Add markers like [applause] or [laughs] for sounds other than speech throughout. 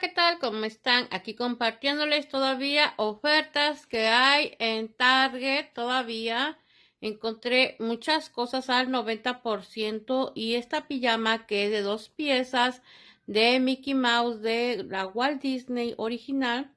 ¿qué tal? ¿Cómo están? Aquí compartiéndoles todavía ofertas que hay en Target todavía. Encontré muchas cosas al 90% y esta pijama que es de dos piezas de Mickey Mouse de la Walt Disney original,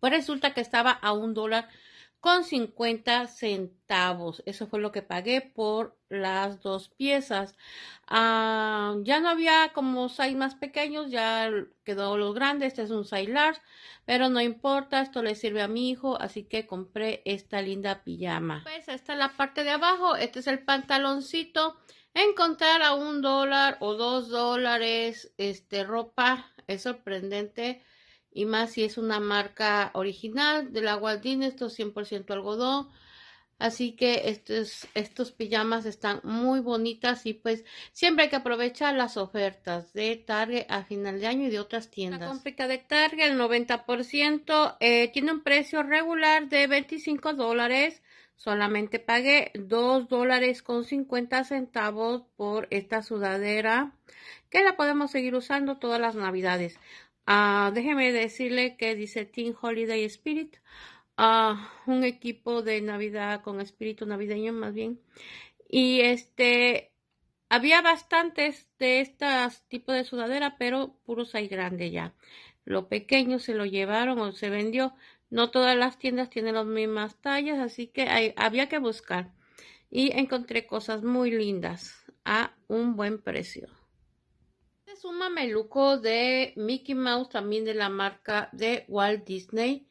pues resulta que estaba a un dólar con 50 centavos. Eso fue lo que pagué por las dos piezas. Ah, ya no había como size más pequeños, ya quedó los grandes. Este es un size pero no importa, esto le sirve a mi hijo, así que compré esta linda pijama. Pues esta es la parte de abajo, este es el pantaloncito. Encontrar a un dólar o dos dólares este ropa es sorprendente y más si es una marca original de la Waldine, esto es 100% algodón. Así que estos, estos pijamas están muy bonitas y pues siempre hay que aprovechar las ofertas de Target a final de año y de otras tiendas. La compra de Target, el 90%, eh, tiene un precio regular de 25 dólares. Solamente pagué 2 dólares con 50 centavos por esta sudadera que la podemos seguir usando todas las navidades. Ah, déjeme decirle que dice Team Holiday Spirit, ah, un equipo de Navidad con espíritu navideño más bien. Y este, había bastantes de estas tipo de sudadera, pero puros hay grande ya. Lo pequeño se lo llevaron o se vendió. No todas las tiendas tienen las mismas tallas, así que había que buscar. Y encontré cosas muy lindas a un buen precio es un mameluco de Mickey Mouse, también de la marca de Walt Disney.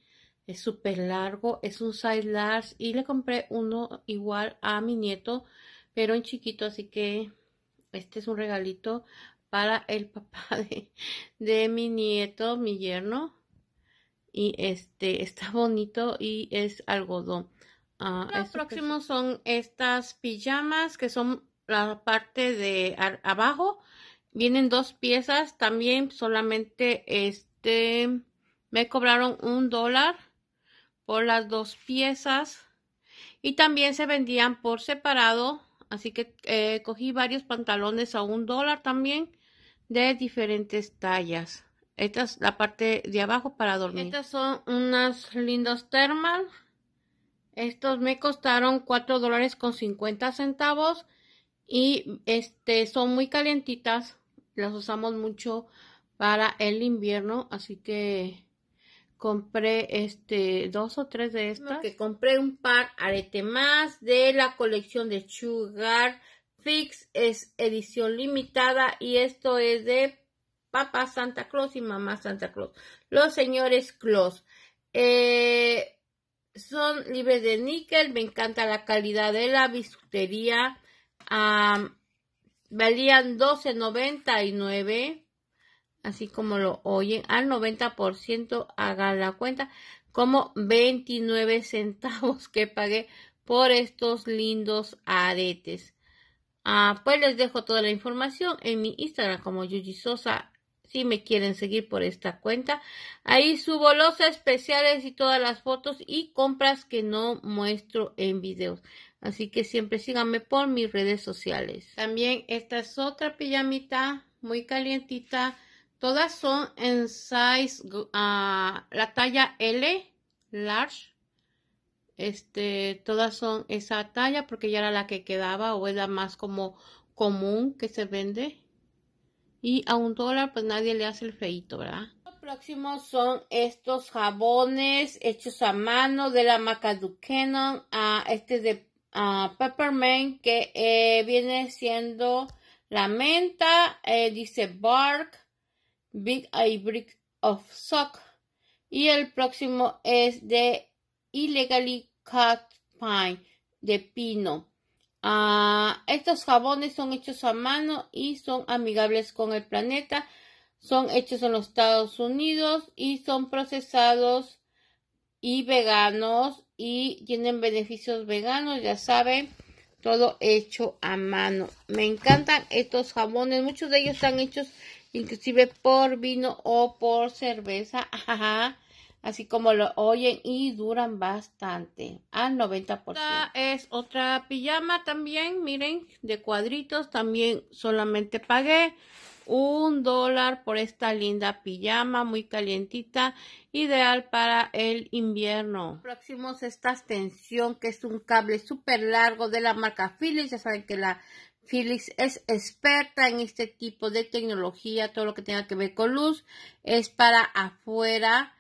Es súper largo, es un size large y le compré uno igual a mi nieto, pero en chiquito, así que este es un regalito para el [laughs] papá de, mi nieto, mi yerno. Y este está bonito y es algodón. Ah, Los próximos son estas pijamas que son la parte de abajo Vienen dos piezas también, solamente este, me cobraron un dólar por las dos piezas y también se vendían por separado, así que eh, cogí varios pantalones a un dólar también de diferentes tallas. Esta es la parte de abajo para dormir. Estas son unas lindos thermal. Estos me costaron cuatro dólares con 50 centavos y este son muy calientitas las usamos mucho para el invierno, así que compré este dos o tres de estas. Que compré un par arete más de la colección de Sugar Fix, es edición limitada y esto es de Papá Santa Claus y Mamá Santa Claus. Los señores Claus. Eh, son libres de níquel, me encanta la calidad de la bisutería valían 12.99, así como lo oyen, al 90% hagan la cuenta, como 29 centavos que pagué por estos lindos aretes. Ah, pues les dejo toda la información en mi Instagram como Yuji Sosa. Si me quieren seguir por esta cuenta, ahí subo los especiales y todas las fotos y compras que no muestro en videos. Así que siempre síganme por mis redes sociales. También esta es otra pijamita muy calientita. Todas son en size, ah, la talla L, large. Este, todas son esa talla porque ya era la que quedaba o es la más como común que se vende. Y a un dólar pues nadie le hace el feito, ¿verdad? próximos son estos jabones hechos a mano de la marca ah, este de peppermint, que eh, viene siendo la menta, eh, dice bark, big a brick of sock. Y el próximo es de illegally cut pine, de pino. Ah, estos jabones son hechos a mano y son amigables con el planeta. Son hechos en los Estados Unidos y son procesados y veganos y tienen beneficios veganos, ya saben, todo hecho a mano. Me encantan estos jamones, muchos de ellos están hechos inclusive por vino o por cerveza, [laughs] Ajá. así como lo oyen y duran bastante, al 90%. Esta es otra pijama también, miren, de cuadritos, también solamente pagué un dólar por esta linda pijama muy calientita, ideal para el invierno. Próximos esta extensión que es un cable super largo de la marca Philips, ya saben que la Philips es experta en este tipo de tecnología, todo lo que tenga que ver con luz, es para afuera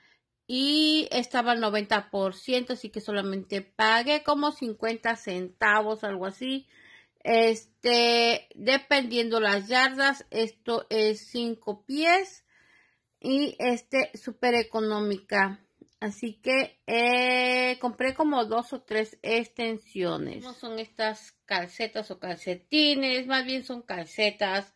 y estaba al 90%, así que solamente pagué como 50 centavos, algo así. Este, dependiendo las yardas, esto es 5 pies y este súper económica. Así que eh, compré como dos o tres extensiones. No son estas calcetas o calcetines, más bien son calcetas.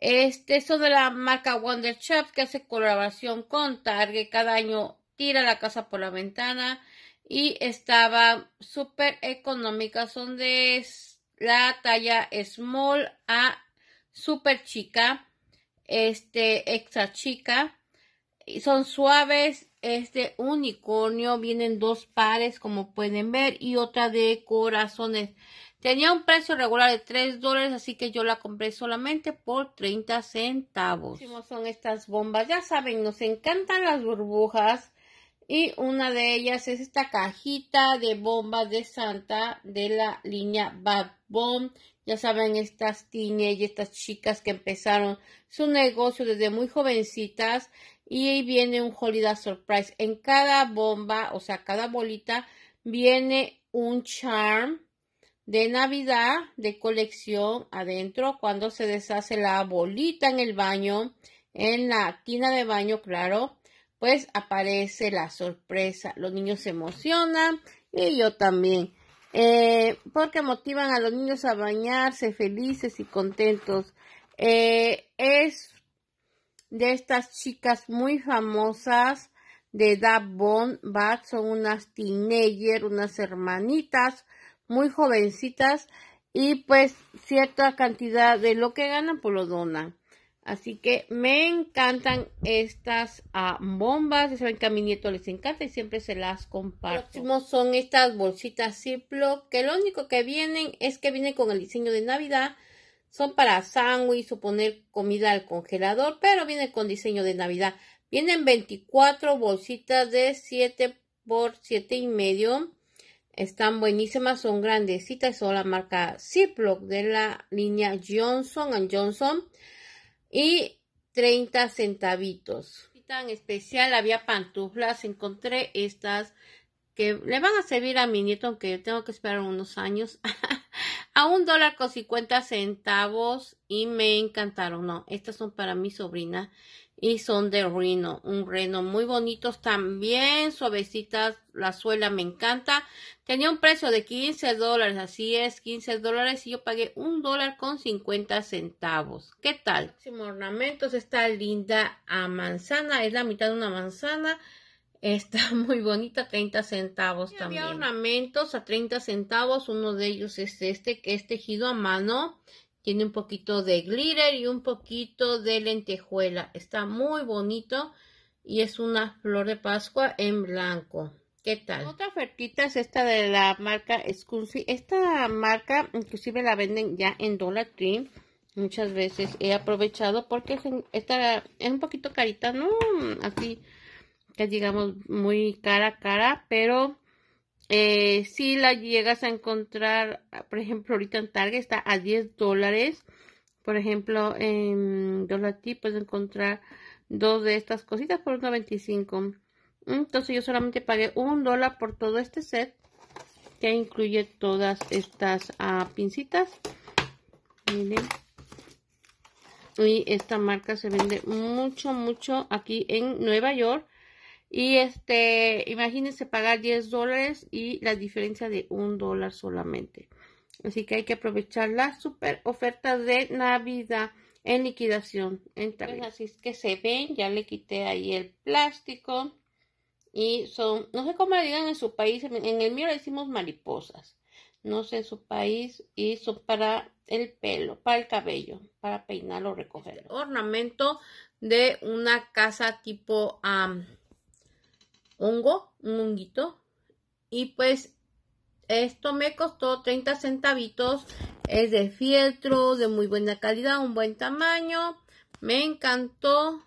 Este, son de la marca Wonder Shop que hace colaboración con Target. Cada año tira la casa por la ventana y estaba súper económica. Son de la talla small a super chica, este extra chica. Y son suaves, este unicornio, vienen dos pares como pueden ver y otra de corazones. Tenía un precio regular de 3 dólares, así que yo la compré solamente por 30 centavos. Son estas bombas, ya saben, nos encantan las burbujas. Y una de ellas es esta cajita de bombas de Santa de la línea Bad Bomb. Ya saben, estas tiñas y estas chicas que empezaron su negocio desde muy jovencitas. Y ahí viene un Holiday Surprise. En cada bomba, o sea, cada bolita, viene un charm de Navidad de colección adentro. Cuando se deshace la bolita en el baño, en la tina de baño, claro pues aparece la sorpresa. Los niños se emocionan y yo también. Eh, porque motivan a los niños a bañarse felices y contentos. Eh, es de estas chicas muy famosas de Da Bon son unas teenager, unas hermanitas muy jovencitas y pues cierta cantidad de lo que ganan pues lo donan. Así que me encantan estas ah, bombas. Ya saben que a mi nieto les encanta y siempre se las comparto. son estas bolsitas Ziploc, que lo único que vienen es que vienen con el diseño de Navidad. Son para sándwich o poner comida al congelador, pero vienen con diseño de Navidad. Vienen 24 bolsitas de 7 por 7 y medio. Están buenísimas, son grandecitas, son la marca Ziploc de la línea Johnson Johnson y 30 centavitos. tan especial había pantuflas, encontré estas que le van a servir a mi nieto, aunque tengo que esperar unos años, [laughs] a un dólar con 50 centavos y me encantaron. No, estas son para mi sobrina y son de reno, un reno muy bonitos también, suavecitas, la suela me encanta. Tenía un precio de 15 dólares, así es, 15 dólares y yo pagué un dólar con 50 centavos. ¿Qué tal? Sin ornamentos, está linda a manzana, es la mitad de una manzana. [laughs] Está muy bonita, 30 centavos también. Había ornamentos a 30 centavos, uno de ellos es este, que es tejido a mano tiene un poquito de glitter y un poquito de lentejuela. Está muy bonito y es una flor de Pascua en blanco. ¿Qué tal? Otra ofertita es esta de la marca Scusi. Esta marca inclusive la venden ya en Dollar Tree. Muchas veces he aprovechado porque esta es un poquito carita, ¿no? Así que digamos muy cara a cara, pero eh, si la llegas a encontrar, ah, por ejemplo, ahorita en Target está a 10 dólares. Por ejemplo, en Dollar Tree puedes encontrar dos de estas cositas por 95 Entonces yo solamente pagué un dólar por todo este set que incluye todas estas ah, pincitas. Miren. Y esta marca se vende mucho, mucho aquí en Nueva York. Y este, imagínense pagar 10 dólares y la diferencia de un dólar solamente. Así que hay que aprovechar la super oferta de Navidad en liquidación. Entonces, pues así es que se ven, ya le quité ahí el plástico. Y son, no sé cómo le digan en su país, en el mío le decimos mariposas. No sé en su país, y son para el pelo, para el cabello, para peinarlo, este recogerlo. ornamento de una casa tipo um, hongo, un honguito. Y pues esto me costó 30 centavitos. Es de fieltro, de muy buena calidad, un buen tamaño. Me encantó.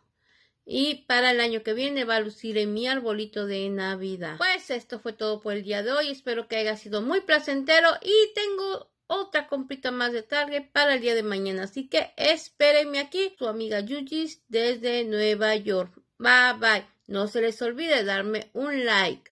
Y para el año que viene va a lucir en mi arbolito de Navidad. Pues esto fue todo por el día de hoy. Espero que haya sido muy placentero. Y tengo otra comprita más de tarde para el día de mañana. Así que espérenme aquí, su amiga Yujis desde Nueva York. Bye bye. No se les olvide darme un like.